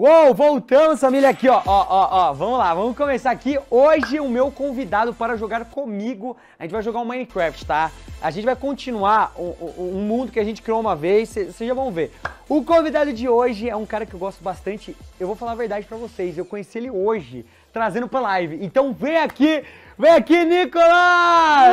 Uou, voltamos, família, aqui, ó, ó, ó, ó, vamos lá, vamos começar aqui. Hoje o meu convidado para jogar comigo, a gente vai jogar um Minecraft, tá? A gente vai continuar um, um mundo que a gente criou uma vez, vocês já vão ver. O convidado de hoje é um cara que eu gosto bastante, eu vou falar a verdade para vocês, eu conheci ele hoje, trazendo pra live. Então vem aqui, vem aqui, Nicolas!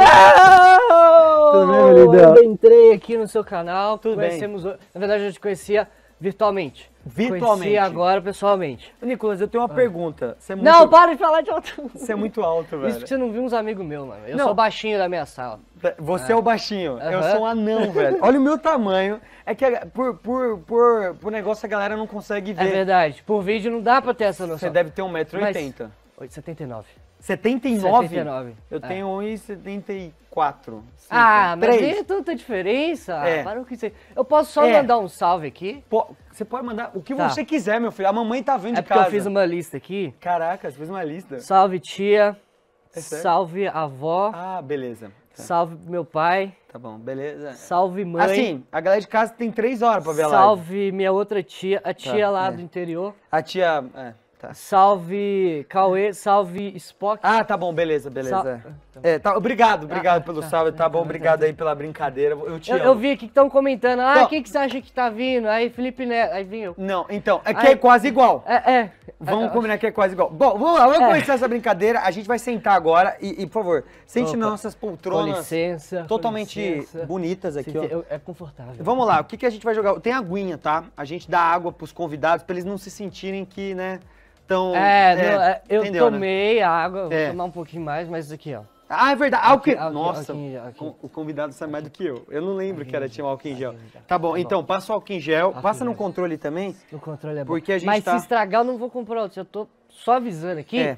Não! Tudo bem, meu Eu entrei aqui no seu canal, Tudo bem. na verdade eu te conhecia virtualmente. Virtualmente. Conheci agora pessoalmente. Nicolas, eu tenho uma ah. pergunta. É muito... Não, para de falar de alto. Você é muito alto, velho. Isso que você não viu uns amigos meus, mano. Eu não. sou o baixinho da minha sala. Tá, você é, é o baixinho. Eu sou um anão, velho. Olha o meu tamanho. É que por, por, por, por negócio a galera não consegue é ver. É verdade. Por vídeo não dá pra ter essa noção. Você deve ter 1,80m. Mas... 79. 79? 79. Eu é. tenho 1,74. Ah, 3. mas tem é tanta diferença. É. Ah, para o que você... Eu posso só é. mandar um salve aqui? Pô, você pode mandar o que tá. você quiser, meu filho. A mamãe tá vendo é de casa. É porque eu fiz uma lista aqui. Caraca, você fez uma lista. Salve, tia. É salve, avó. Ah, beleza. Tá. Salve, meu pai. Tá bom, beleza. Salve, mãe. Assim, a galera de casa tem três horas pra ver lá. Salve, live. minha outra tia. A tia tá. lá é. do interior. A tia... É tá. Salve Cauê, salve Spock. Ah, tá bom, beleza, beleza. Sal... É, tá, obrigado, obrigado ah, pelo tá, salve, tá bom, obrigado aí pela brincadeira. Eu te eu, eu vi aqui que estão comentando, ah, então, quem que você acha que tá vindo? Aí Felipe Neto, aí vim eu. Não, então, é que aí, é quase igual. É, é. Vamos é, combinar que é quase igual. Bom, vamos lá, vamos é. começar essa brincadeira, a gente vai sentar agora e, e por favor, sente Opa. nossas poltronas. Com licença. Totalmente com licença. bonitas aqui, ó. É confortável. Vamos lá, o que, que a gente vai jogar? Tem aguinha, tá? A gente dá água pros convidados pra eles não se sentirem que, né... Então. É, é não, é, eu né? tomei né? a água, vou é. tomar um pouquinho mais, mas aqui, ó. Ah, é verdade. Alqui... Alqui... Nossa, o convidado sabe mais do que eu. Eu não lembro que era tinha um álcool em gel. Tá bom, então passa o álcool em gel. passa no controle também. No controle é bom. Porque a gente Mas tá... se estragar, eu não vou comprar outro. Eu tô só avisando aqui. É.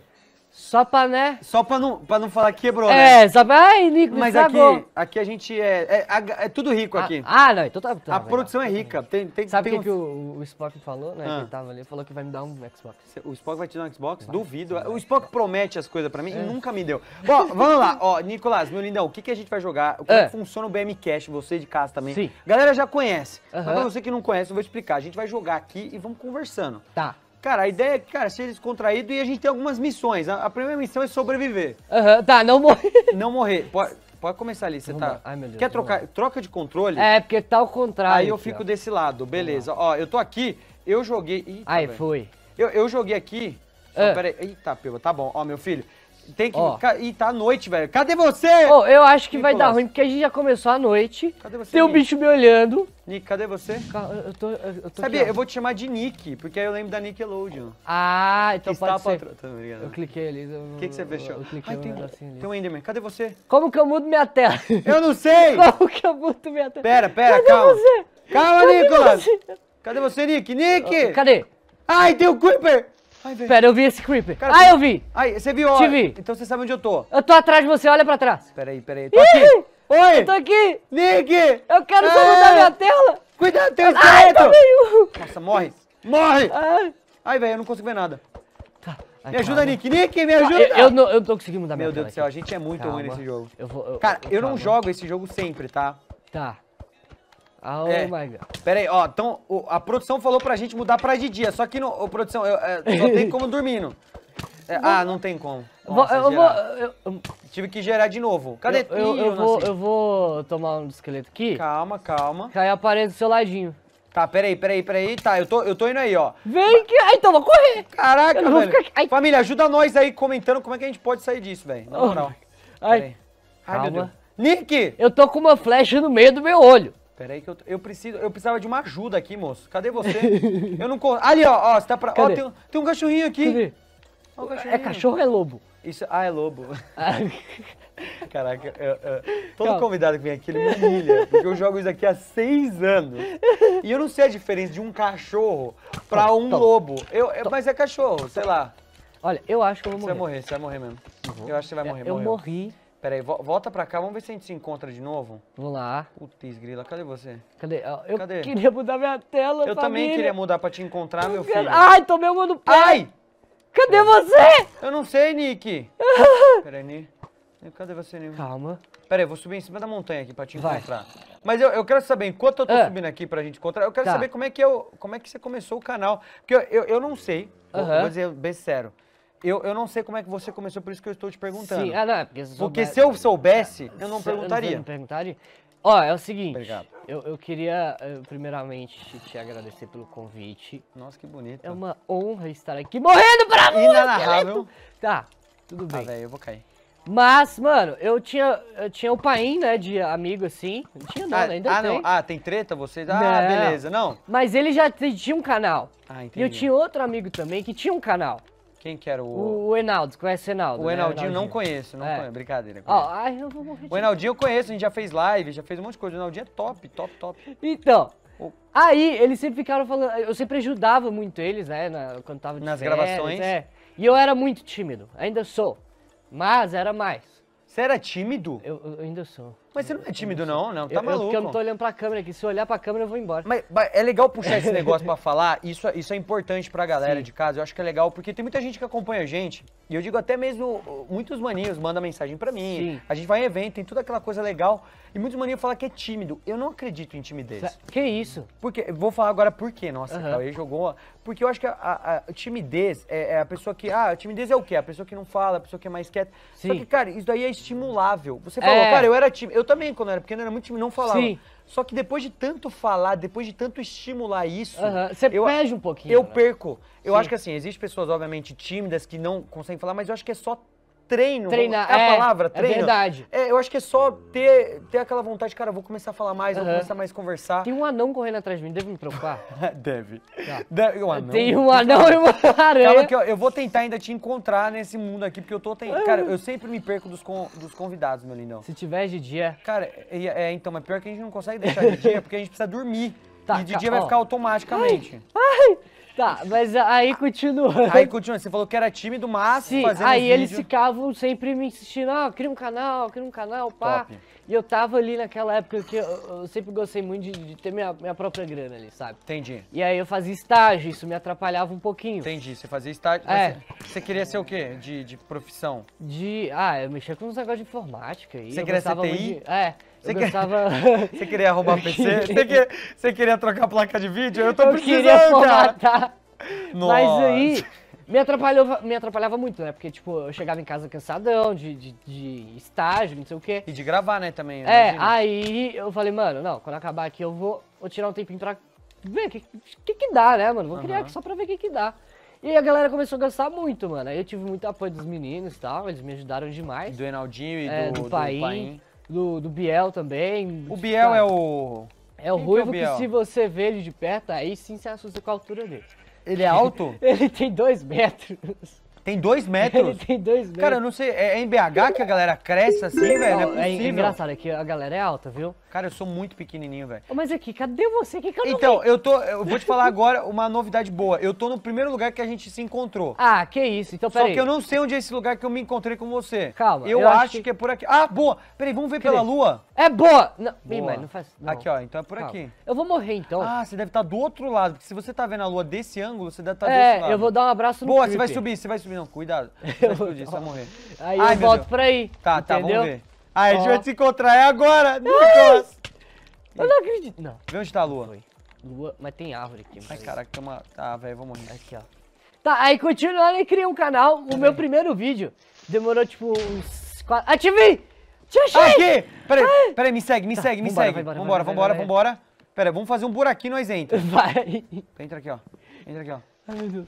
Só pra, né? Só pra não, pra não falar quebrou, né? É, só pra. Ai, Nico, Mas aqui, aqui a gente é. É, é tudo rico ah, aqui. Ah, ah, não, então tá. tá a legal. produção é tá rica. Tem, tem, Sabe o tem que, que o, o Spock falou, né? Ah. Que ele tava ali, falou que vai me dar um Xbox. O Spock vai te dar um Xbox? Duvido. O Spock promete as coisas pra mim e é. nunca me deu. Bom, vamos lá. Ó, Nicolás, meu lindão, o que, que a gente vai jogar? Como É. funciona o BM Cash? Você de casa também. Sim. Galera já conhece. Mas pra você que não conhece, eu vou explicar. A gente vai jogar aqui e vamos conversando. Tá. Cara, a ideia é que, cara, seja descontraído e a gente tem algumas missões. A, a primeira missão é sobreviver. Aham, uhum, tá, não morrer. Não morrer. Pode, pode começar ali, você tá. Ai, meu Deus, Quer trocar? Lá. Troca de controle? É, porque tá ao contrário. Aí eu fico ó. desse lado, beleza. Ó, eu tô aqui, eu joguei. Aí, tá foi. Eu, eu joguei aqui. Ah. Só, peraí. Eita, tá bom. Ó, meu filho, tem que. Ó. Ih, tá à noite, velho. Cadê você? Ô, eu acho que Nicolas. vai dar ruim, porque a gente já começou à noite. Cadê você? Tem um bicho me olhando. Nick, cadê você? Eu tô. Eu tô Sabia, aqui, eu vou te chamar de Nick, porque aí eu lembro da Nickelodeon. Ah, então que pode ser. Tá, eu cliquei ali. O que, que você fechou? Eu cliquei Ai, tem, um tem um Enderman. Cadê você? Como que eu mudo minha tela? Eu não sei! Como que eu mudo minha tela? Pera, pera, cadê calma. Você? Calma, cadê Nicolas! Você? Cadê você, Nick? Nick! Cadê? Ai, tem o um Creeper! Pera, eu vi esse creeper. Cara, ah, você... eu vi. Ai, você viu? Te vi. Então você sabe onde eu tô. Eu tô atrás de você, olha pra trás. Peraí, peraí. Tô Ih! aqui. Oi! Eu tô aqui! Nick! Eu quero só ah. mudar minha tela! Cuidado, tem um esqueleto! Nossa, morre! Morre! Ai, velho, eu não consigo ver nada. Tá. Ai, me ajuda, calma. Nick! Nick, me ajuda! Eu, eu, não, eu não tô conseguindo mudar Meu minha Meu Deus do céu, aqui. a gente é muito calma. ruim nesse jogo. Eu vou, eu, Cara, eu, não calma. jogo esse jogo sempre, tá? Tá. Oh é. my god. Pera aí, ó. Então, o, a produção falou pra gente mudar pra de dia. É só que, no, ô, produção, eu, é, só tem como dormindo. É, ah, não tem como. Nossa, eu, vou, eu, eu, Tive que gerar de novo. Cadê? Eu, eu, eu vou, eu vou tomar um esqueleto aqui. Calma, calma. Cai a parede do seu ladinho. Tá, peraí, peraí, peraí. Tá, eu tô, eu tô indo aí, ó. Vem que. Ai, então vou correr. Caraca, eu velho. Ficar... Família, ajuda nós aí comentando como é que a gente pode sair disso, velho. Na oh moral. Ai, Ai calma. Nick! Eu tô com uma flecha no meio do meu olho. Peraí que eu, eu preciso, eu precisava de uma ajuda aqui, moço. Cadê você? eu não Ali, ó, ó, você tá pra... Ó, tem, tem, um cachorrinho aqui. Ó, um é cachorrinho. É cachorro ou é lobo? Isso, ah, é lobo. Caraca, eu, eu, todo Calma. convidado que vem aqui, ele me humilha, porque eu jogo isso aqui há seis anos. E eu não sei a diferença de um cachorro pra um lobo. Eu, mas é cachorro, sei lá. Olha, eu acho que eu vou morrer. Você vai morrer, você vai morrer mesmo. Uhum. Eu acho que você vai é, morrer. Eu morri Peraí, volta pra cá, vamos ver se a gente se encontra de novo. Vamos lá. Putz, grila, cadê você? Cadê? Ah, eu cadê? queria mudar minha tela, Eu família. também queria mudar pra te encontrar, meu filho. Ai, tomei uma no pé. Ai! Cadê você? Eu não sei, Nick. Peraí, Nick. Cadê você, Nick? Calma. Peraí, eu vou subir em cima da montanha aqui pra te Vai. encontrar. Mas eu, eu, quero saber, enquanto eu tô ah. subindo aqui pra gente encontrar, eu quero tá. saber como é, que eu, como é que você começou o canal. Porque eu, eu, eu não sei, uh -huh. vou, vou dizer bem sério. Eu, eu não sei como é que você começou, por isso que eu estou te perguntando. Sim, ah, não, é porque, se, porque se eu soubesse, eu não perguntaria. Eu não perguntaria? Ó, é o seguinte. Obrigado. Eu, eu queria, eh, primeiramente, te agradecer pelo convite. Nossa, que bonito. É uma honra estar aqui morrendo pra mim! Inanarrável. Tá, tudo ah, bem. Ah, velho, eu vou cair. Mas, mano, eu tinha, eu tinha o pain, né, de amigo, assim. Não tinha não, ah, né, ainda ah, tem. Não. Ah, tem treta vocês? Ah, não. beleza, não. Mas ele já tinha um canal. Ah, entendi. E eu tinha outro amigo também que tinha um canal. Quem que era o. O Enaldo, conhece o Enaldo? O né? Enaldinho né? não conheço, não é. conheço. Brincadeira. Conheço. Ó, ai, eu vou morrer. O Enaldinho eu conheço, a gente já fez live, já fez um monte de coisa. O Enaldinho é top, top, top. Então, Aí, eles sempre ficaram falando. Eu sempre ajudava muito eles, né? Na, quando tava de Nas férias, gravações. É. E eu era muito tímido, ainda sou. Mas era mais. Você era tímido? Eu, eu ainda sou. Mas você não é tímido, não, não. Tá eu, maluco. Eu, eu não tô olhando pra câmera aqui. Se eu olhar pra câmera, eu vou embora. Mas, mas é legal puxar esse negócio pra falar. Isso, é, isso é importante pra galera Sim. de casa. Eu acho que é legal, porque tem muita gente que acompanha a gente. E eu digo até mesmo, uh, muitos maninhos mandam mensagem pra mim. Sim. A gente vai em evento, tem toda aquela coisa legal. E muitos maninhos falam que é tímido. Eu não acredito em timidez. Que isso? Porque, vou falar agora por quê. Nossa, uhum. ele jogou... Porque eu acho que a, a, a timidez é, é, a pessoa que... Ah, a timidez é o quê? A pessoa que não fala, a pessoa que é mais quieta. Sim. Só que, cara, isso daí é estimulável. Você falou, é. cara, eu era tímido. Eu também, quando era pequeno, era muito tímido, não falava. Sim. Só que depois de tanto falar, depois de tanto estimular isso. Você perde um pouquinho. Eu né? perco. Eu Sim. acho que assim, existem pessoas, obviamente, tímidas que não conseguem falar, mas eu acho que é só treino. Treinar. É a é, palavra, é treino. É verdade. É, eu acho que é só ter, ter aquela vontade, cara, vou começar a falar mais, vou começar mais a conversar. Tem um anão correndo atrás de mim, deve me preocupar? Ah, deve. Tá. deve. Um anão. Tem um anão e uma aranha. Calma que eu, eu, vou tentar ainda te encontrar nesse mundo aqui, porque eu tô tentando. Cara, eu sempre me perco dos, con, dos convidados, meu lindão. Se tiver é de dia. Cara, é, é, então, mas pior que a gente não consegue deixar de dia, porque a gente precisa dormir. Tá, e de dia vai ficar automaticamente. Ai, ai. Tá, mas aí continuando. Aí continuando, você falou que era tímido, mas Sim, fazendo aí eles ficavam sempre me insistindo, ah, cria um canal, cria um canal, pá. Top. E eu tava ali naquela época que eu, eu sempre gostei muito de, de, ter minha, minha própria grana ali, sabe? Entendi. E aí eu fazia estágio, isso me atrapalhava um pouquinho. Entendi, você fazia estágio. É. Você, você queria ser o quê de, de profissão? De. Ah, eu mexia com uns negócios de informática. E você queria ser TI? De, é. Você quer... gostava... Você queria arrumar PC? Você queria... queria trocar placa de vídeo? Eu tô eu precisando, queria formatar. cara! Nossa. Mas aí me, atrapalhou, me atrapalhava muito, né? Porque, tipo, eu chegava em casa cansadão de, de, de estágio, não sei o quê. E de gravar, né, também. É, imagino. aí eu falei, mano, não, quando acabar aqui eu vou, vou tirar um tempinho pra ver o que, que, que dá, né, mano? Vou uhum. criar aqui só pra ver o que que dá. E a galera começou a gostar muito, mano. Aí eu tive muito apoio dos meninos e tal, eles me ajudaram demais. Do Enaldinho e é, do, do, Paim. Do Paim do, do Biel também. O Biel é o. Tá. É o Quem ruivo que, é o que, se você vê ele de perto, aí sim você assusta com a altura dele. Ele é alto? ele tem dois metros. Tem dois metros? Ele tem dois metros. Cara, eu não sei, é, é em BH que a galera cresce assim, velho? é, é engraçado, é que a galera é alta, viu? Cara, eu sou muito pequenininho, velho. Mas aqui, cadê você? Que, que eu não Então, eu tô, eu vou te falar agora uma novidade boa. Eu tô no primeiro lugar que a gente se encontrou. Ah, que isso, então peraí. Só que eu não sei onde é esse lugar que eu me encontrei com você. Calma. Eu, eu acho, acho que... que... é por aqui. Ah, boa. Peraí, vamos ver que pela é? lua? É boa. Não, boa. Mas não faz... Não. Aqui, ó, então é por Calma. aqui. Eu vou morrer, então. Ah, você deve estar do outro lado, porque se você tá vendo a lua desse ângulo, você deve estar é, desse lado. É, eu vou dar um abraço no Boa, você vai subir, você vai subir caminhão, cuidado. vou explodir, você vai morrer. Aí Ai, eu volto Deus. pra aí. Tá, entendeu? tá, vamos ver. Aí, a gente vai se encontrar, é agora, é Nicolas! Eu não acredito. Não. Vê onde tá a lua. Foi. Lua, mas tem árvore aqui. Ai, caraca, tem uma... Ah, velho, vou morrer. Aqui, ó. Tá, aí continuando, eu criei um canal. O meu primeiro vídeo demorou, tipo, uns... Quatro... Ativei! Te achei! Ah, aqui! Peraí, ah. peraí, me segue, me tá, segue, me vambora, segue. Vambora, vambora, vambora, vai, vambora. Pera, vamos fazer um buraquinho e nós entra. Vai. Entra aqui, ó. Entra aqui, ó. Ai, meu Deus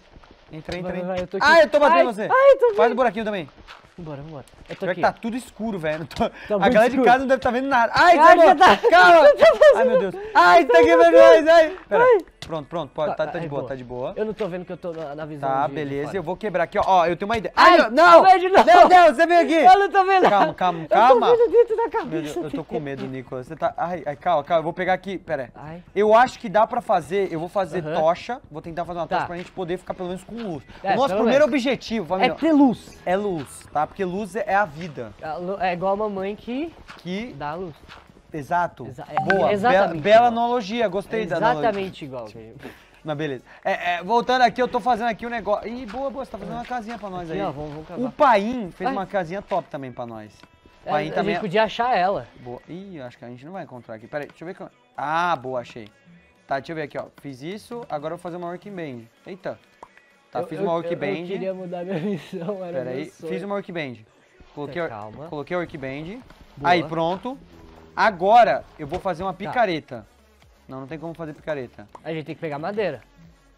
entra, entra. Vai, vai, eu tô aqui. Ah, eu tô batendo ai, você. Ai, tô Faz um buraquinho também. Vambora, vambora. Eu tô Pior é aqui. que tá tudo escuro, velho. Tô... Tá a galera escuro. de casa não deve estar tá vendo nada. Ai, Cara, tá... Calma! Ai, meu Deus. Ai, tá aqui, meu Deus. Ai, pera. Ai pronto, pronto. Pode, tá, tá, tá de boa, boa, tá de boa. Eu não tô vendo que eu tô na, na visão. Tá, de, beleza. De eu vou quebrar aqui, ó. Ó, eu tenho uma ideia. Ai, Ai não! Vejo, não! Meu Deus, você veio aqui! Eu não tô vendo Calma, calma, calma. Eu tô vendo dentro da cabeça. Meu Deus, eu tô com medo, Nicolas. Você tá... Ai, ai, calma, calma. Eu vou pegar aqui, pera aí. Ai. Eu acho que dá pra fazer... Eu vou fazer uhum. tocha. Vou tentar fazer uma tocha tá. pra gente poder ficar pelo menos com luz. É, o nosso primeiro menos. objetivo... Família, é ter luz. É luz, tá? Porque luz é a vida. É, é igual a mamãe que... Que... Dá a luz. Exato. Exa é, Boa, bela, analogia, gostei é da analogia. Exatamente igual. Tipo, Mas beleza. É, é, voltando aqui, eu tô fazendo aqui um negócio. Ih, boa, boa, você tá fazendo uma casinha pra nós aqui, aí. Ó, vamos, vamos o Paim fez Ai. uma casinha top também pra nós. É, Paim a também... gente é- podia achar ela. Boa. Ih, acho que a gente não vai encontrar aqui. Pera aí, deixa eu ver. Que... Ah, boa, achei. Tá, deixa eu ver aqui, ó. Fiz isso, agora eu vou fazer uma workbench. Eita. Tá, eu, fiz uma workbench. Eu, eu queria mudar minha missão, era Pera aí, fiz uma workbench. Coloquei, tá, Calma. coloquei a workbench. Aí, pronto. Agora eu vou fazer uma tá. picareta. Tá. Não, não tem como fazer picareta. A gente tem que pegar madeira.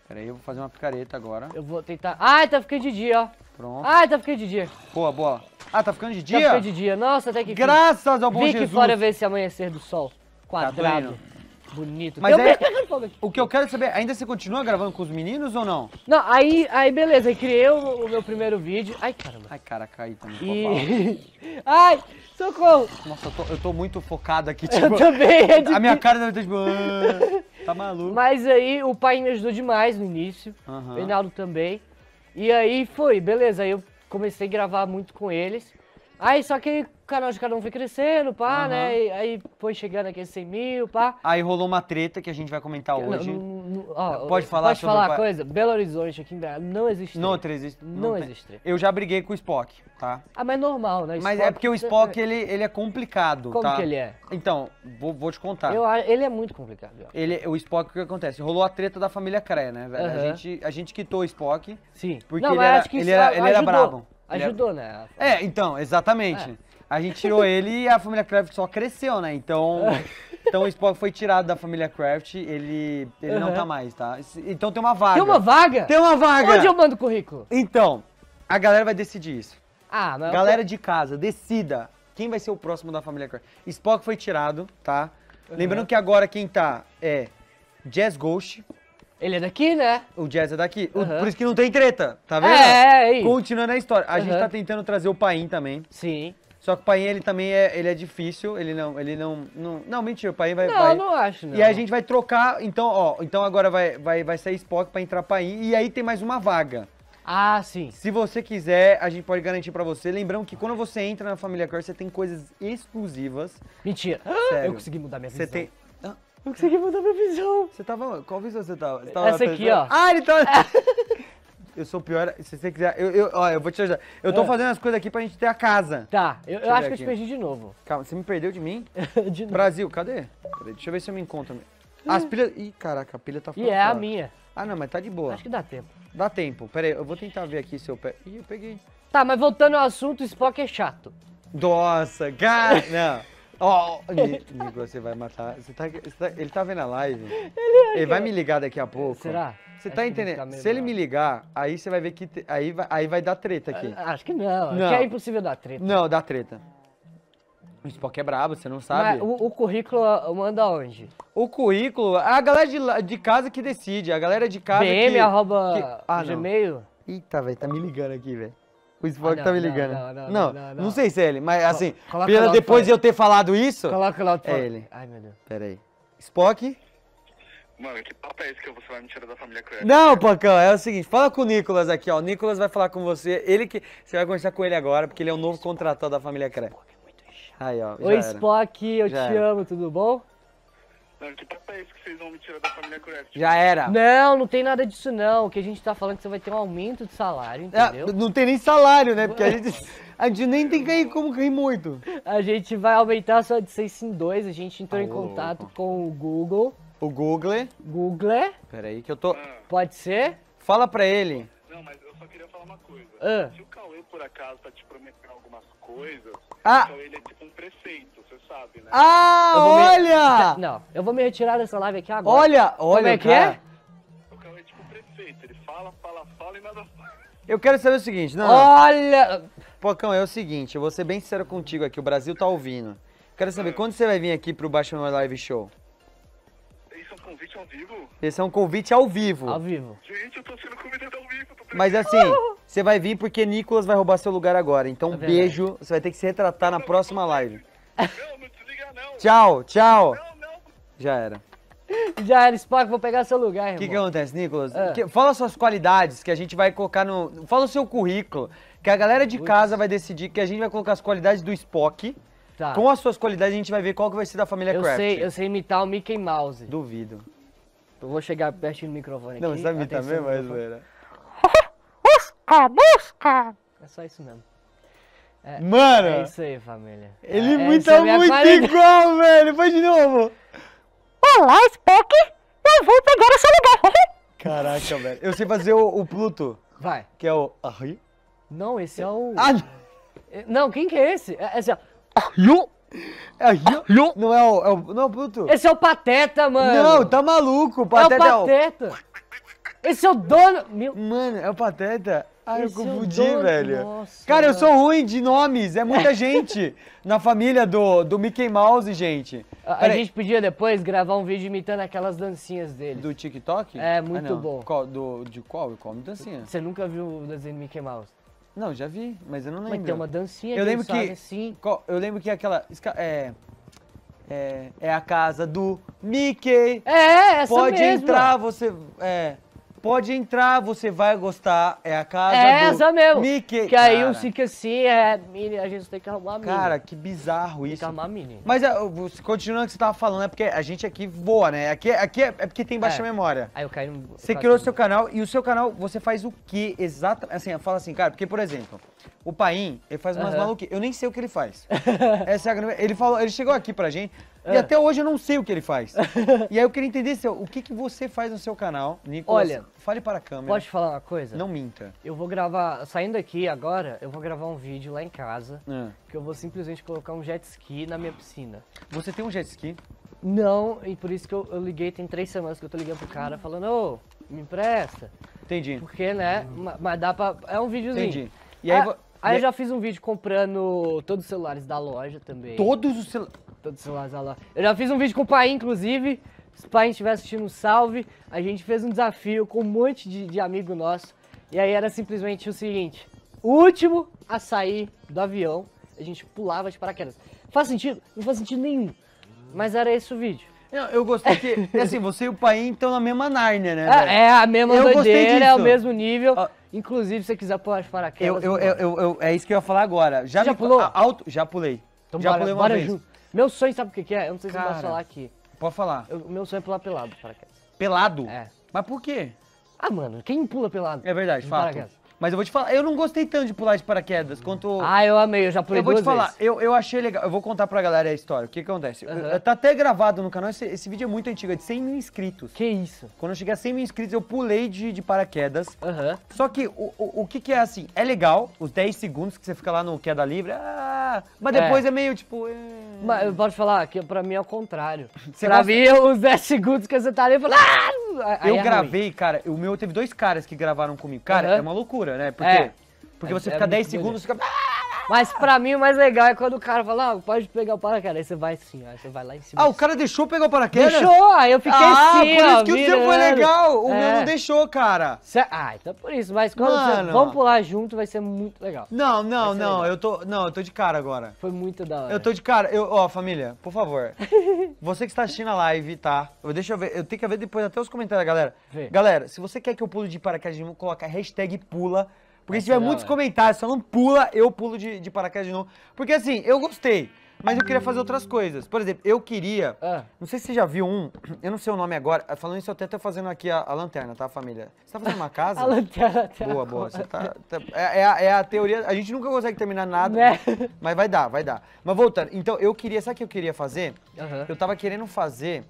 Peraí, eu vou fazer uma picareta agora. Eu vou tentar... ai tá ficando de dia, ó. Pronto. ai tá ficando de dia. Boa, boa. Ah, tá ficando de tá dia? Tá ficando de dia. Nossa, até que... Graças ao bom Vim Jesus. Vim que fora ver esse amanhecer do sol. Tá quadrado. Tá Bonito. Mas eu é, o que eu quero saber, ainda você continua gravando com os meninos ou não? Não, aí, aí beleza, aí criei o, o meu primeiro vídeo. Ai, caramba. Ai, cara, caí também. E... Ai, socorro. Nossa, eu tô, eu tô, muito focado aqui, tipo... Eu também. É de... A minha cara deve estar tipo... Ah, tá maluco. Mas aí o pai me ajudou demais no início, uhum. o Reinaldo também. E aí foi, beleza, aí eu comecei a gravar muito com eles. Aí só que o canal de cada um foi crescendo, pá, né? E, aí foi chegando aqui 100 mil, pá. Aí rolou uma treta que a gente vai comentar hoje. não, não, ó, Pode falar Pode sobre falar uma coisa? Belo Horizonte aqui em BH não existe. Não, treta. existe. Não existe Eu já briguei com o Spock, tá? Ah, mas é normal, né? Mas é porque o é- Spock, ele, ele é complicado, Como tá? que ele é? Então, vou, vou te contar. Eu, ele é muito complicado. Ele, o Spock, o que acontece? Rolou a treta da família Cré, né, A, gente, a gente quitou o Spock, Sim. porque ele mas era- acho que ele era- ele era brabo. Ajudou, né? É, então, exatamente. É. A gente tirou ele e a família Craft só cresceu, né? Então, é. então o Spock foi tirado da família Craft, ele, ele não tá mais, tá? Então tem uma vaga. Tem uma vaga? Tem uma vaga! Onde eu mando currículo? Então, a galera vai decidir isso. Ah, não. Galera de casa, decida quem vai ser o próximo da família Craft. Spock foi tirado, tá? Lembrando que agora quem tá é Jazz Ghost, ele é daqui, né? O Jazz é daqui. Uhum. Por isso que não tem treta, tá vendo? É, é, é. Continuando a história. A uhum. gente tá tentando trazer o Paim também. Sim. Só que o Paim, ele também é, ele é difícil, ele não, ele não, não, não mentira, o Paim vai... Não, vai, não acho, não. E a gente vai trocar, então, ó, então agora vai, vai, vai sair Spock pra entrar Paim, e aí tem mais uma vaga. Ah, sim. Se você quiser, a gente pode garantir para você. Lembrando que quando você entra na Família Core, você tem coisas exclusivas. Mentira. Sério. Eu consegui mudar minha visão. Você tem... Eu consegui mudar minha visão. Você tava. Qual visão você tava? Você tava Essa aqui, ó. Ah, ele tava. Tá- é. Eu sou pior. Se você quiser. Eu, eu, ó, eu vou te ajudar. Eu tô ah. fazendo as coisas aqui pra gente ter a casa. Tá, eu, eu acho que eu te perdi de novo. Calma, você me perdeu de mim? de novo. Brasil, cadê? deixa eu ver se eu me encontro. As pilhas. Ih, caraca, a pilha tá fora. E é a minha. Ah, não, mas tá de boa. Acho que dá tempo. Dá tempo. Peraí, eu vou tentar ver aqui se eu pego. Ih, eu peguei. Tá, mas voltando ao assunto, Spock é chato. Nossa, cara. Não. Ó, oh, Nicolas, você vai matar. Você tá, você tá, ele tá vendo a live? Ele, é ele vai me ligar daqui a pouco. Será? Você tá entendendo? Se ele me ligar, aí você vai ver que. te- Aí vai, aí vai dar treta aqui. Ah, acho que não. Não. Que é impossível dar treta. Não, dá treta. O Spock é brabo, você não sabe. Mas o, o currículo uh, manda onde? O currículo, a galera de, de casa que decide, a galera de casa. que, BM, arroba que- Ah, não. Gmail? Eita, velho, tá me ligando aqui, velho. O Spock ah, não, tá me ligando. Não não, não não não, sei se é ele, mas assim, Coloca pela lá, depois de eu ter falado isso. Coloca lá o É ele. Ai, meu Deus. Pera aí. Spock? Mano, que papo é esse que você vai me tirar da família Crash? Não, Pocão, é o seguinte, fala com o Nicolas aqui, ó. O Nicolas vai falar com você. Ele que. Você vai conversar com ele agora, porque ele é o novo contratado da família Crash. É aí, ó. Oi, Spock, eu já te era. amo, tudo bom? que papo tipo, é esse que vocês vão me tirar da família Craft? Já era. Não, não tem nada disso não. O que a gente tá falando é que você vai ter um aumento de salário, ah, entendeu? É, não tem nem salário, né? Porque a gente, a gente nem tem que ir como cair muito. A gente vai aumentar só de 6 em 2. A gente entrou em contato com o Google. O Google? Google. Peraí que eu tô... Pode ser? Fala pra ele só queria falar uma coisa. Ah. Se o Cauê, por acaso, tá te prometendo algumas coisas, ah. o Cauê ele é tipo um prefeito, você sabe, né? Ah, olha! Me... Não, eu vou me retirar dessa live aqui agora. Olha, olha, Como é que é? cara. é? O Cauê é tipo um prefeito, ele fala, fala, fala e nada faz. Eu quero saber o seguinte, não. Olha! Pocão, é o seguinte, eu vou ser bem sincero contigo aqui, o Brasil tá ouvindo. Quero saber, é. quando você vai vir aqui pro Baixo Meu Live Show? convite ao vivo? Esse é um convite ao vivo. Ao vivo. Gente, eu tô sendo convidado ao vivo. Mas assim, você vai vir porque Nicolas vai roubar seu lugar agora. Então, tá beijo. Você vai ter que se retratar na próxima live. Não, não desliga não. Tchau, tchau. Não, não. Já era. Já era, Spock, vou pegar seu lugar, irmão. O que, que acontece, Nicolas? É. Que, fala suas qualidades que a gente vai colocar no. Fala o seu currículo. Que a galera de Ui. casa vai decidir que a gente vai colocar as qualidades do Spock Tá. Com as suas qualidades, a gente vai ver qual que vai ser da família eu Sei, eu sei imitar o Mickey Mouse. Duvido. Eu vou chegar perto do microfone Não, aqui. Não, sabe imitar mesmo, mas Busca, busca! É só isso mesmo. É, Mano! É isso aí, família. Ele é, é muito qualidade. igual, velho! Faz de novo! Olá, Spock! Eu vou pegar o seu lugar! Caraca, velho. Eu sei fazer o, o Pluto. Vai. Que é o... Não, esse é o... Ah! É, não, quem que é esse? É, esse é... Assim, não é o, é o, não é o Pluto. Esse é o Pateta, mano. Não, tá maluco. O Pateta é o Pateta. É o... Esse é o dono. Meu... Mano, é o Pateta. Ai, eu é confundi, é velho. Nossa, cara, eu sou ruim de nomes, é muita é. gente na família do, do Mickey Mouse, gente. A, a gente podia depois gravar um vídeo imitando aquelas dancinhas dele. Do TikTok? É, muito ah, bom. Qual, do, de qual? Qual dancinha? Você nunca viu o desenho do Mickey Mouse? Não, já vi, mas eu não lembro. Mas tem uma dancinha eu lembro que assim. eu lembro que é aquela é, é, é a casa do Mickey. É, essa Pode mesmo. entrar, você é Pode entrar, você vai gostar. É a casa é do essa mesmo. Mickey. Que aí aí o que assim, é mini, a gente tem que arrumar a mini. Cara, que bizarro isso. Tem que arrumar a mini. Mas é, continuando o que você tava falando, é porque a gente aqui voa, né? Aqui, aqui é, é porque tem baixa é. memória. Aí eu caí no... Você criou o seu canal e o seu canal, você faz o que exatamente? Assim, fala assim, cara, porque, por exemplo, o Paim, ele faz umas uhum. Eu nem sei o que ele faz. Essa é a... Ele falou, ele chegou aqui pra gente... E é. até hoje eu não sei o que ele faz. e aí eu queria entender seu, o que, que você faz no seu canal, Nicolas. Olha, fale para a câmera. Pode falar uma coisa? Não minta. Eu vou gravar, saindo aqui agora, eu vou gravar um vídeo lá em casa, é. que eu vou simplesmente colocar um jet ski na minha piscina. Você tem um jet ski? Não, e por isso que eu, eu liguei, tem três semanas que eu tô ligando pro cara falando, ô, me empresta. Entendi. Porque, né, mas dá pra... é um videozinho. Entendi. E aí... Ah, Aí eu já fiz um vídeo comprando todos os celulares da loja também. Todos os celulares? Todo celulares lá. Eu já fiz um vídeo com o pai, inclusive. Se o pai estiver assistindo, salve. A gente fez um desafio com um monte de, de amigo nosso. E aí era simplesmente o seguinte: o último a sair do avião, a gente pulava de paraquedas. Faz sentido? Não faz sentido nenhum. Mas era esse o vídeo. Eu, eu gostei que, assim, você e o pai estão na mesma Nárnia, né? É, é a mesma eu doideira, é o mesmo nível. Ah. Inclusive, se você quiser pular de paraquedas. Eu, eu, eu, é isso que eu ia falar agora. Já, já me, pulou? Alto, já pulei. Então já bora, pulei uma bora vez. Junto. Meu sonho, sabe o que, que é? Eu não sei se eu posso falar aqui. Pode falar. O meu sonho é pular pelado, paraquedas. Pelado? É. Mas por quê? Ah, mano, quem pula pelado? É verdade, fato. Paraquedas. Mas eu vou te falar, eu não gostei tanto de pular de paraquedas quanto. Ah, eu amei, eu já pulei Eu vou te falar, eu, eu achei legal. Eu vou contar pra galera a história. O que, que acontece? Uhum. Tá até gravado no canal, esse, esse, vídeo é muito antigo, é de 100 mil inscritos. Que isso? Quando eu cheguei a 100 mil inscritos, eu pulei de, de paraquedas. Uhum. Só que o, o, o que, que é assim? É legal, os 10 segundos que você fica lá no queda livre, ah, mas é. depois é, é meio tipo. É... Mas eu posso falar que pra mim é o contrário. Você pra gosta... mim, é os 10 segundos que você tá ali, eu falo, ah, eu é gravei, ruim. cara, o meu teve dois caras que gravaram comigo. Cara, uhum. é uma loucura, né? Porque, é. porque é, é você fica 10 segundos e fica. Mas pra mim o mais legal é quando o cara fala, ah, pode pegar o paraquedas. Aí você vai assim, ó, você vai lá em cima. Ah, o cara deixou pegar o paraquedas? Deixou, aí eu fiquei ah, assim, por isso que mirando. o seu foi legal, o é. meu não deixou, cara. Cê... Ah, então é por isso, mas quando você... Vamos pular junto, vai ser muito legal. Não, não, não, legal. eu tô... Não, eu tô de cara agora. Foi muito da hora. Eu tô de cara, eu... Ó, família, por favor, você que está assistindo a live, tá? Eu, deixa eu ver, eu tenho que ver depois até os comentários da galera. Vê. Galera, se você quer que eu pule de paraquedas, coloca hashtag pula porque se tiver é muitos comentários falando pula, eu pulo de, de paraquedas de novo. Porque assim, eu gostei. Mas eu queria fazer outras coisas. Por exemplo, eu queria. Ah. Não sei se você já viu um. Eu não sei o nome agora. Ah, falando isso, eu até tô fazendo aqui a, a lanterna, tá, família? Você tá fazendo uma casa? a lanterna tá. Boa, boa. Você tá, tá é, é, a, é, a, teoria. A gente nunca consegue terminar nada. Né? Mas vai dar, vai dar. Mas voltando. Então, eu queria. Sabe o que eu queria fazer? Uhum. Eu tava querendo fazer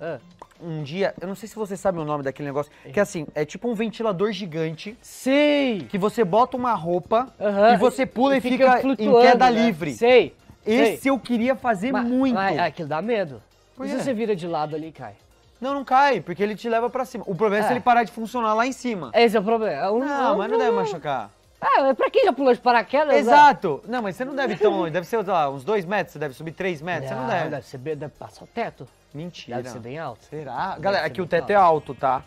ah. Um dia, eu não sei se você sabe o nome daquele negócio, uhum. que assim, é tipo um ventilador gigante. Sei! Que você bota uma roupa e você pula e, e fica, fica em queda né? livre. Sei! Esse sei. eu queria fazer mas, muito. Mas, ah, aquilo dá medo. Pois é. você vira de lado ali e cai? Não, não cai, porque ele te leva para cima. O problema é. é. se ele parar de funcionar lá em cima. Esse é o problema. É um, não, é um mas problema. não deve machucar. É, pra quem já pulou de paraquedas? É? Exato! Não, mas você não deve ir tão longe. Deve ser lá, uns dois metros, você deve subir três metros. Não, você não ah, deve. Deve, ser, deve passar o teto. Mentira. Deve ser bem alto. Será? Galera, aqui o teto é alto, tá?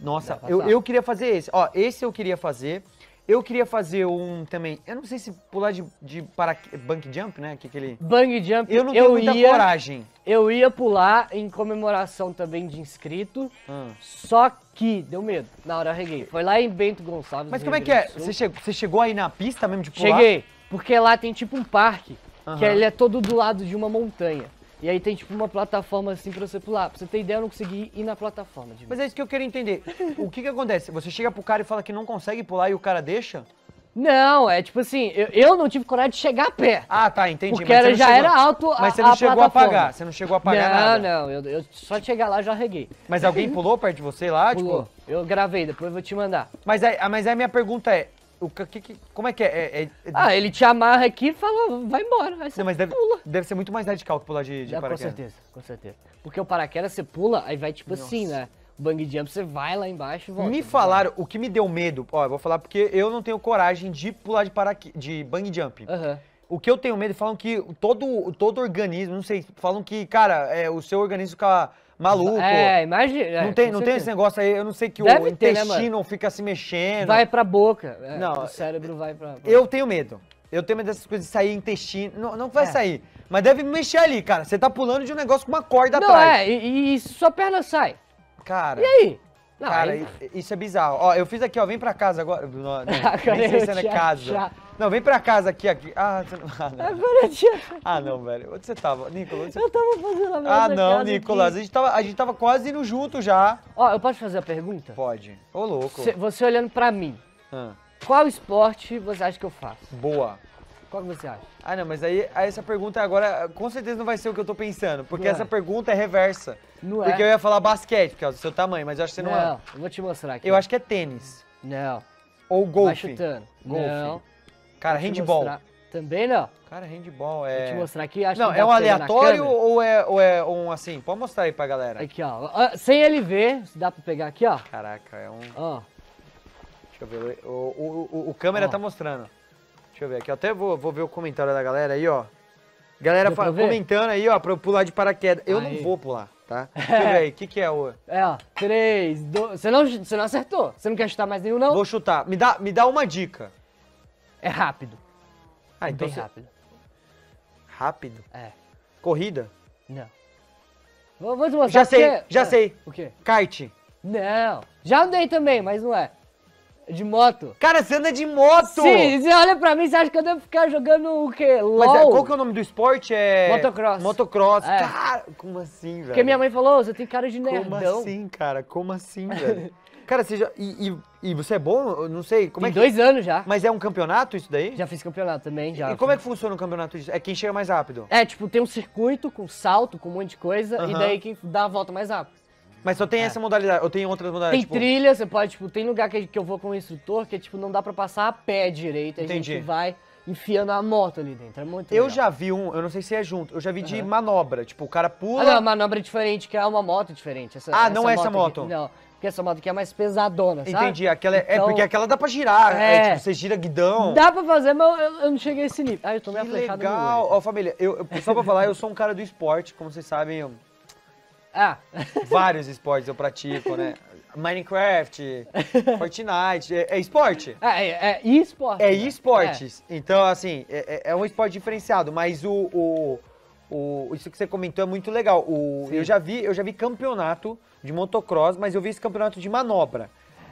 Nossa, eu, eu queria fazer esse. Ó, esse eu queria fazer. Eu queria fazer um também. Eu não sei se pular de, de para bunk jump, né? Que aquele... Bang jump. Eu não tenho eu muita ia, coragem. Eu ia pular em comemoração também de inscrito. Ah. Só que deu medo. Na hora eu reguei. Foi lá em Bento Gonçalves. Mas como é que é? Você chegou, você chegou aí na pista mesmo de pular? Cheguei. Porque lá tem tipo um parque. Uhum. Que ele é todo do lado de uma montanha. E aí tem tipo uma plataforma assim pra você pular. Pra você ter ideia, eu não consegui ir na plataforma. Mas é isso que eu quero entender. O que que acontece? Você chega pro cara e fala que não consegue pular e o cara deixa? Não, é tipo assim, eu, eu não tive coragem de chegar a pé. Ah, tá, entendi. Porque mas era, já chegou... era alto a Mas você não a chegou plataforma. a pagar, você não chegou a pagar não, nada. Não, não, eu, eu, só de chegar lá já reguei. Mas alguém pulou perto de você lá? Tipo? Pulou. Tipo... Eu gravei, depois eu vou te mandar. Mas, é, ah, mas aí é, a minha pergunta é, o que, que, como é que é? é? É, é? Ah, ele te amarra aqui e fala, vai embora, aí você Não, mas deve, pula. Deve ser muito mais radical que pular de, de é, paraquedas. Com certeza, com certeza. Porque o paraquedas você pula, aí vai tipo assim, Nossa. assim, né? O bang jump você vai lá embaixo e volta. Me né? falaram, o que me deu medo, ó, eu vou falar porque eu não tenho coragem de pular de, paraquedas de bang jump. Uhum. O que eu tenho medo, falam que todo, todo organismo, não sei, falam que, cara, é, o seu organismo fica Maluco. É, imagina. É, não tem, não tem esse negócio aí, eu não sei que Deve o ter, né, intestino né, fica se mexendo. Vai pra boca. É, não, o cérebro vai pra. Eu tenho medo. Eu tenho medo dessas coisas de sair intestino. Não, não vai é. sair. Mas deve mexer ali, cara. Você tá pulando de um negócio com uma corda não, atrás. É, e, e sua perna sai. Cara. E aí? Não, cara, aí... isso é bizarro. Ó, eu fiz aqui, ó, vem pra casa agora. Não, não, nem sei se é casa. Achar. Não, vem pra casa aqui, aqui. Ah, você não... ah, não. Agora tinha... Ah, não, velho. Onde você tava? Nicolas, você... Eu tava fazendo a minha Ah, não, Nicolas. A, gente tava, a gente tava quase indo junto já. Ó, eu posso fazer a pergunta? Pode. Ô, louco. Cê, você olhando pra mim, ah. qual esporte você acha que eu faço? Boa. Qual que você acha? Ah, não, mas aí essa pergunta agora com certeza não vai ser o que eu tô pensando, porque não essa é. pergunta é reversa. Não porque é. Porque eu ia falar basquete, porque é o seu tamanho, mas eu acho que você não, não é. Não, eu vou te mostrar aqui. Eu acho que é tênis. Não. Ou golfe. Vai chutando. Golfe. Não. Cara, handball. Também não. Cara, handball é. Vou te mostrar aqui. Acho não, é um aleatório ou é, ou é um assim? Pode mostrar aí pra galera. Aqui, ó. Ah, sem ele ver, dá pra pegar aqui, ó. Caraca, é um. Ó. Deixa eu ver. O, o, o, o câmera ó. tá mostrando. Deixa eu ver aqui. Eu até vou, vou ver o comentário da galera aí, ó. Galera fa... comentando aí, ó, pra eu pular de paraquedas. Eu aí. não vou pular, tá? Deixa eu ver aí, o que, que é o. É, ó, três, dois. Você não, você não acertou. Você não quer chutar mais nenhum, não? Vou chutar. Me dá, me dá uma dica. É rápido. Ah, então. Bem rápido. Rápido? É. Corrida? Não. Vou, vou te mostrar. Já sei, já ah, sei. O quê? Kart. Não. Já andei também, mas não é. De moto. Cara, você anda de moto! Sim, você olha pra mim, você acha que eu devo ficar jogando o quê? É, LOL? Mas qual que é o nome do esporte? É... Motocross. Motocross. É. Cara, como assim, velho? Porque minha mãe falou, você tem cara de nerdão. Como assim, cara? Como assim, velho? Cara, você já. E, e, e você é bom? Eu não sei. Como Tem é que... dois anos já. Mas é um campeonato isso daí? Já fiz campeonato também, já. E como é que funciona o um campeonato disso? É quem chega mais rápido? É, tipo, tem um circuito com salto, com um monte de coisa, e daí quem dá a volta mais rápido. Mas só tem é. essa modalidade, ou tem outras modalidades? Tem tipo... trilha, você pode, tipo, tem lugar que, que eu vou com o instrutor que, tipo, não dá pra passar a pé direito, a Entendi. gente vai enfiando a moto ali dentro. É muito Eu legal. já vi um, eu não sei se é junto, eu já vi uhum. de manobra. Tipo, o cara ah, pula. Ah, não, manobra é diferente, que é uma moto diferente. Essa, ah, essa não é essa moto? Aqui, não. Porque essa é moto aqui é mais pesadona, sabe? Entendi. Aquela é, é então, é porque aquela dá pra girar. É, é, tipo, você gira guidão. Dá pra fazer, mas eu, eu não cheguei a esse nível. Ah, eu tomei que a flechada legal. Ó, oh, família, eu, eu, só pra falar, eu sou um cara do esporte, como vocês sabem. Eu... Ah. Vários esportes eu pratico, né? Minecraft, Fortnite, é, é, esporte? É, é, é esporte. É né? esportes. É. Então, assim, é, é um esporte diferenciado, mas o, o o, isso que você comentou é muito legal. O, eu, já vi, eu já vi campeonato de motocross, mas eu vi esse campeonato de manobra.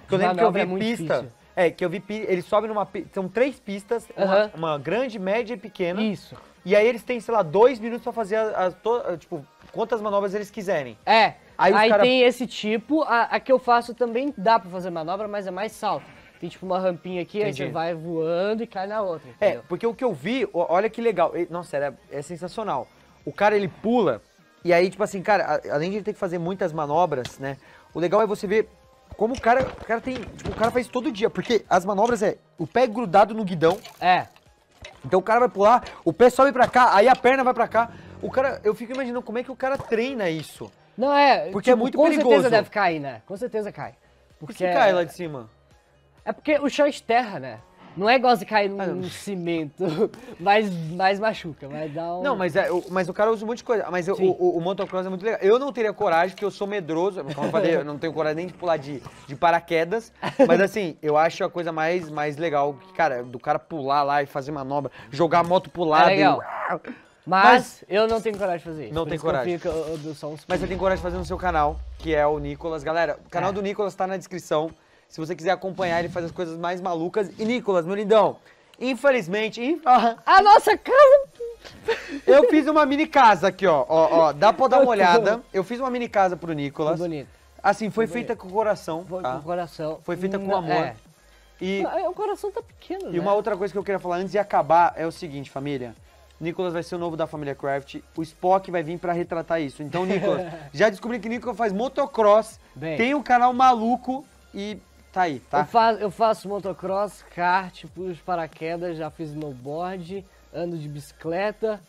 Que eu lembro que eu vi é pista. Difícil. É, que eu vi. Ele sobe numa. São três pistas, uhum. uma, uma, grande, média e pequena. Isso. E aí eles têm, sei lá, dois minutos para fazer as. Tipo, quantas manobras eles quiserem. É. Aí, aí cara... tem esse tipo. A, a, que eu faço também dá para fazer manobra, mas é mais salto. Tem tipo uma rampinha aqui, Entendi. aí você vai voando e cai na outra. É, entendeu? É, porque o que eu vi, olha que legal. Nossa, era, é sensacional. O cara ele pula e aí, tipo assim, cara, além de ele ter que fazer muitas manobras, né? O legal é você ver como o cara, o cara tem, tipo, o cara faz todo dia, porque as manobras é o pé grudado no guidão. É. Então o cara vai pular, o pé sobe para cá, aí a perna vai para cá. O cara, eu fico imaginando como é que o cara treina isso. Não é, porque tipo, é muito com perigoso. Com certeza deve cair, né? Com certeza cai. Porque Por que cai é lá de cima? É porque o chão é terra né? Não é igual você cair num ah, cimento, mas, mas machuca, mas dá um... Não, mas, é, eu, mas o cara usa um monte de coisa. Mas eu, o, o, o, motocross é muito legal. Eu não teria coragem, porque eu sou medroso. Como eu falei, eu não tenho coragem nem de pular de, de paraquedas. Mas assim, eu acho a coisa mais, mais legal, cara, do cara pular lá e fazer manobra, jogar a moto pro é lado. É legal. E... Mas, mas, eu não tenho coragem de fazer isso. Não tem coragem. Eu, eu, eu, eu, eu, Mas você tem coragem de fazer no seu canal, que é o Nicolas. Galera, o canal é. do Nicolas tá na descrição. Se você quiser acompanhar, ele faz as coisas mais malucas. E Nicolas, meu lindão, infelizmente. Ah, a nossa casa. Eu fiz uma mini casa aqui, ó. Ó, ó dá pra dar uma olhada. Eu fiz uma mini casa pro Nicolas. Foi bonito. Assim, foi, foi feita bonito. com o coração. Foi tá? com o coração. Foi feita com amor. É. E é, o coração tá pequeno. E né? uma outra coisa que eu queria falar antes de acabar é o seguinte, família. Nicolas vai ser o novo da família Craft. O Spock vai vir para retratar isso. Então, Nicolas, já descobri que Nicolas faz motocross, Bem, tem um canal maluco e Tá aí, tá? Eu faço, eu faço motocross, kart, pulo paraquedas, já fiz snowboard, ando de bicicleta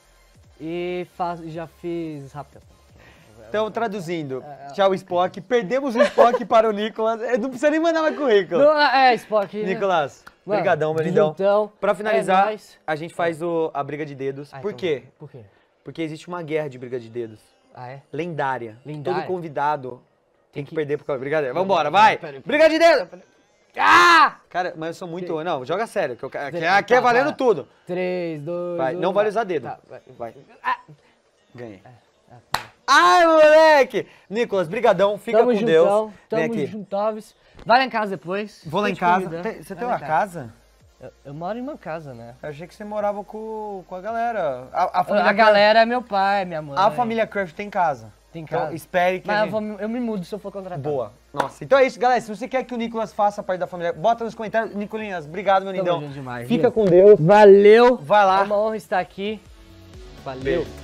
e faço, já fiz rápido. Então, traduzindo, é, é, é. tchau Spock, perdemos o Spock para o Nicolas, não precisa nem mandar mais currículo. Não, é, Spock. Nicolas, Mano, brigadão, meu lindão. Então, pra finalizar, é a gente faz o, a briga de dedos. Por tá quê? Por quê? Porque existe uma guerra de briga de dedos. Ah, é? Lendária. Lendária? Todo convidado tem que perder por causa. Brincadeira. Vambora, vai! Obrigado de dedo! Ah! Cara, mas eu sou muito. Três. Não, joga sério. Que eu... aqui, é- aqui é valendo tudo. 3, 2. Vai, não vale usar dedo. Tá, vai. vai. Ah. Ganhei. É, é, tá. Ai, moleque! Nicolas, brigadão, fica tamo com juntão, Deus. Tamo aqui. juntáveis. Vai lá em casa depois. Vou lá em casa. Tem, você Vai tem uma casa? Eu, eu, moro em uma casa, né? Eu achei que você morava com, com a galera. A, a, família a galera é meu pai, minha mãe. A família Craft tem casa? Tem casa. Então, espere que. Mas eu, vou, eu me mudo se eu for contratado. Boa. Nossa. Então é isso, galera. Se você quer que o Nicolas faça parte da família, bota nos comentários. Nicolinhas, obrigado, meu lindão. Demais, Fica com Deus. Valeu. Vai lá. É uma honra estar aqui. Valeu. Beijo.